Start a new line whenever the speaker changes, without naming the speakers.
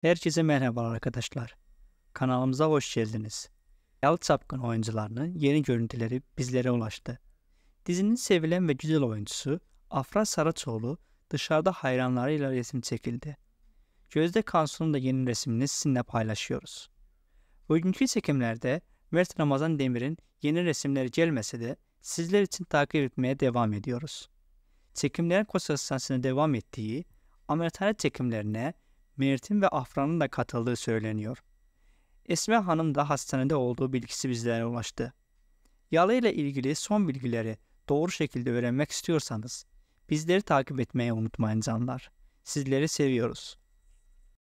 Herkese merhaba arkadaşlar. Kanalımıza hoş geldiniz. Yalı Çapkın oyuncularının yeni görüntüleri bizlere ulaştı. Dizinin sevilen ve güzel oyuncusu Afra Saraçoğlu dışarıda hayranlarıyla resim çekildi. Gözde Kansu'nun da yeni resimini sizinle paylaşıyoruz. Bugünkü çekimlerde Mert Ramazan Demir'in yeni resimleri gelmese de sizler için takip etmeye devam ediyoruz. Çekimlerin konsantrasyonu devam ettiği, ameliyathane çekimlerine Mert'in ve Afra'nın da katıldığı söyleniyor. Esme Hanım da hastanede olduğu bilgisi bizlere ulaştı. Yalı ile ilgili son bilgileri doğru şekilde öğrenmek istiyorsanız bizleri takip etmeyi unutmayın canlar. Sizleri seviyoruz.